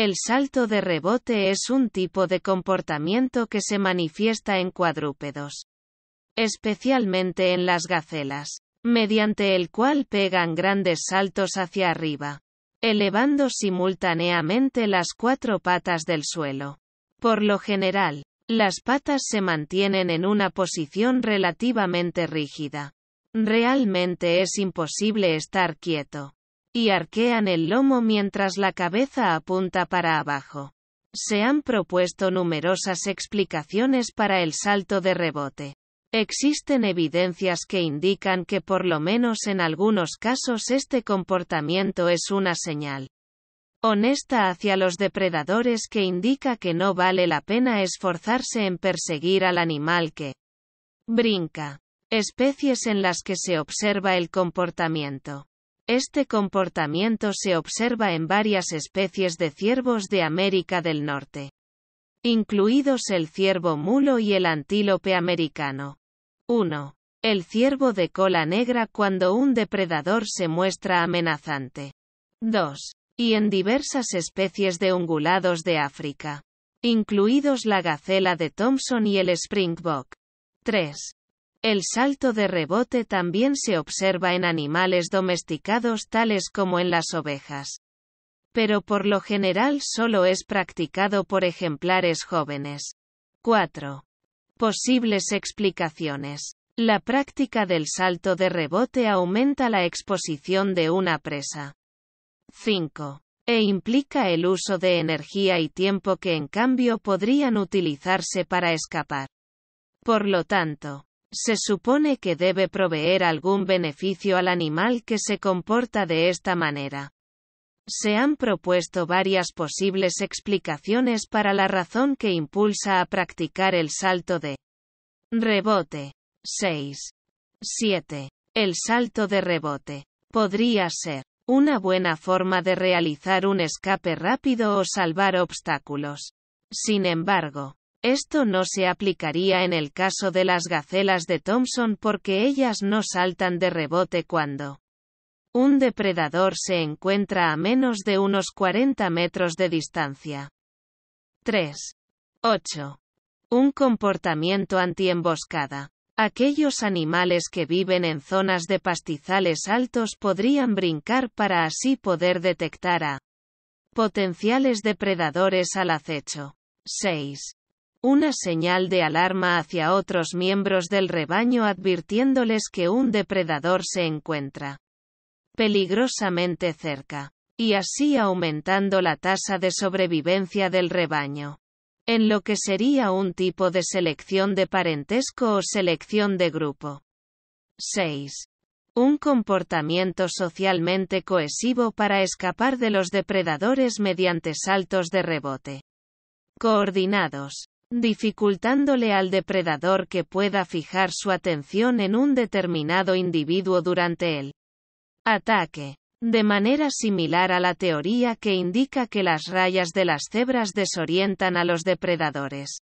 El salto de rebote es un tipo de comportamiento que se manifiesta en cuadrúpedos, especialmente en las gacelas, mediante el cual pegan grandes saltos hacia arriba, elevando simultáneamente las cuatro patas del suelo. Por lo general, las patas se mantienen en una posición relativamente rígida. Realmente es imposible estar quieto y arquean el lomo mientras la cabeza apunta para abajo. Se han propuesto numerosas explicaciones para el salto de rebote. Existen evidencias que indican que por lo menos en algunos casos este comportamiento es una señal honesta hacia los depredadores que indica que no vale la pena esforzarse en perseguir al animal que brinca. Especies en las que se observa el comportamiento este comportamiento se observa en varias especies de ciervos de América del Norte, incluidos el ciervo mulo y el antílope americano. 1. El ciervo de cola negra cuando un depredador se muestra amenazante. 2. Y en diversas especies de ungulados de África, incluidos la gacela de Thompson y el springbok. 3. El salto de rebote también se observa en animales domesticados tales como en las ovejas. Pero por lo general solo es practicado por ejemplares jóvenes. 4. Posibles explicaciones. La práctica del salto de rebote aumenta la exposición de una presa. 5. E implica el uso de energía y tiempo que en cambio podrían utilizarse para escapar. Por lo tanto, se supone que debe proveer algún beneficio al animal que se comporta de esta manera. Se han propuesto varias posibles explicaciones para la razón que impulsa a practicar el salto de rebote. 6. 7. El salto de rebote. Podría ser una buena forma de realizar un escape rápido o salvar obstáculos. Sin embargo, esto no se aplicaría en el caso de las gacelas de Thompson porque ellas no saltan de rebote cuando un depredador se encuentra a menos de unos 40 metros de distancia. 3. 8. Un comportamiento antiemboscada. Aquellos animales que viven en zonas de pastizales altos podrían brincar para así poder detectar a potenciales depredadores al acecho. 6 una señal de alarma hacia otros miembros del rebaño advirtiéndoles que un depredador se encuentra peligrosamente cerca, y así aumentando la tasa de sobrevivencia del rebaño. En lo que sería un tipo de selección de parentesco o selección de grupo. 6. Un comportamiento socialmente cohesivo para escapar de los depredadores mediante saltos de rebote. Coordinados dificultándole al depredador que pueda fijar su atención en un determinado individuo durante el ataque. De manera similar a la teoría que indica que las rayas de las cebras desorientan a los depredadores.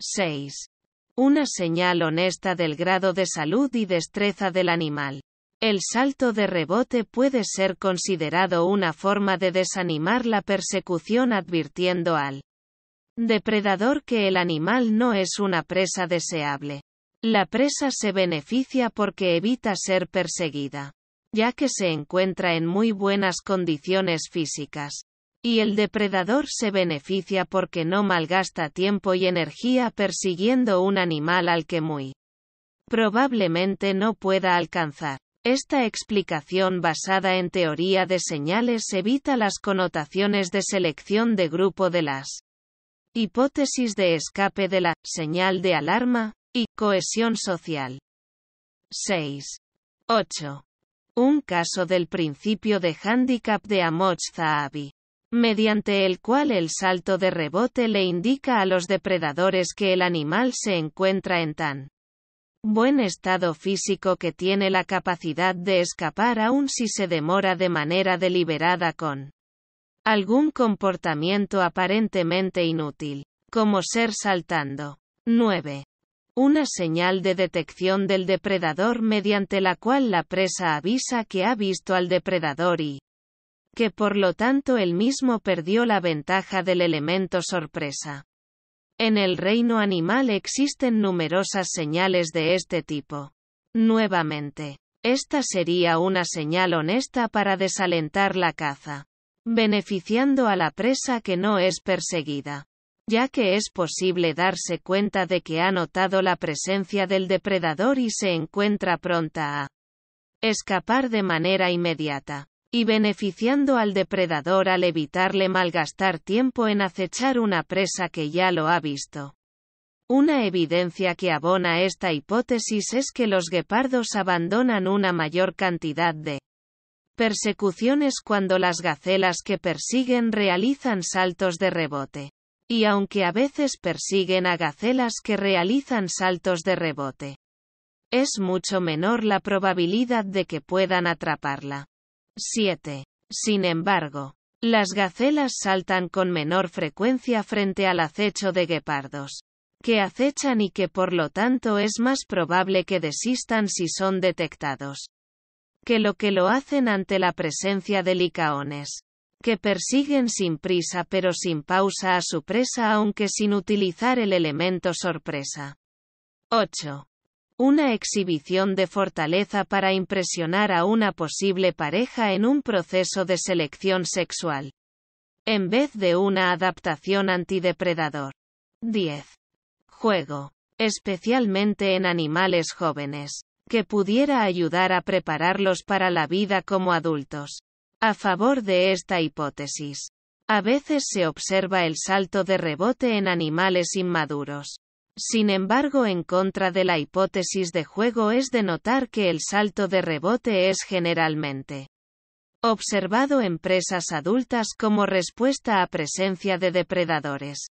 6. Una señal honesta del grado de salud y destreza del animal. El salto de rebote puede ser considerado una forma de desanimar la persecución advirtiendo al Depredador que el animal no es una presa deseable. La presa se beneficia porque evita ser perseguida, ya que se encuentra en muy buenas condiciones físicas. Y el depredador se beneficia porque no malgasta tiempo y energía persiguiendo un animal al que muy probablemente no pueda alcanzar. Esta explicación basada en teoría de señales evita las connotaciones de selección de grupo de las hipótesis de escape de la señal de alarma, y cohesión social. 6. 8. Un caso del principio de handicap de Amoch Zahavi, mediante el cual el salto de rebote le indica a los depredadores que el animal se encuentra en tan buen estado físico que tiene la capacidad de escapar aun si se demora de manera deliberada con algún comportamiento aparentemente inútil, como ser saltando. 9. Una señal de detección del depredador mediante la cual la presa avisa que ha visto al depredador y que por lo tanto él mismo perdió la ventaja del elemento sorpresa. En el reino animal existen numerosas señales de este tipo. Nuevamente, esta sería una señal honesta para desalentar la caza beneficiando a la presa que no es perseguida. Ya que es posible darse cuenta de que ha notado la presencia del depredador y se encuentra pronta a escapar de manera inmediata, y beneficiando al depredador al evitarle malgastar tiempo en acechar una presa que ya lo ha visto. Una evidencia que abona esta hipótesis es que los guepardos abandonan una mayor cantidad de Persecuciones cuando las gacelas que persiguen realizan saltos de rebote. Y aunque a veces persiguen a gacelas que realizan saltos de rebote, es mucho menor la probabilidad de que puedan atraparla. 7. Sin embargo, las gacelas saltan con menor frecuencia frente al acecho de guepardos, que acechan y que por lo tanto es más probable que desistan si son detectados que lo que lo hacen ante la presencia de licaones, que persiguen sin prisa pero sin pausa a su presa aunque sin utilizar el elemento sorpresa. 8. Una exhibición de fortaleza para impresionar a una posible pareja en un proceso de selección sexual. En vez de una adaptación antidepredador. 10. Juego. Especialmente en animales jóvenes que pudiera ayudar a prepararlos para la vida como adultos. A favor de esta hipótesis. A veces se observa el salto de rebote en animales inmaduros. Sin embargo, en contra de la hipótesis de juego es de notar que el salto de rebote es generalmente observado en presas adultas como respuesta a presencia de depredadores.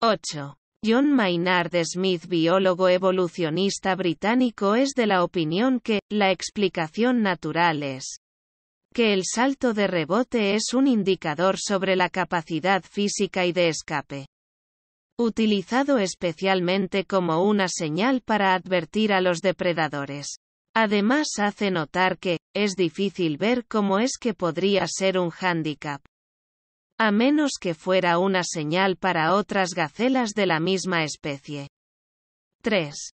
8. John Maynard Smith, biólogo evolucionista británico, es de la opinión que, la explicación natural es que el salto de rebote es un indicador sobre la capacidad física y de escape utilizado especialmente como una señal para advertir a los depredadores. Además hace notar que, es difícil ver cómo es que podría ser un hándicap a menos que fuera una señal para otras gacelas de la misma especie. 3.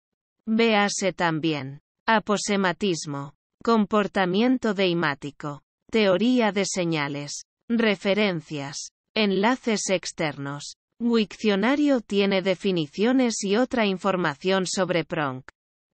Véase también. Aposematismo. Comportamiento deimático. Teoría de señales. Referencias. Enlaces externos. Wiccionario tiene definiciones y otra información sobre Pronk.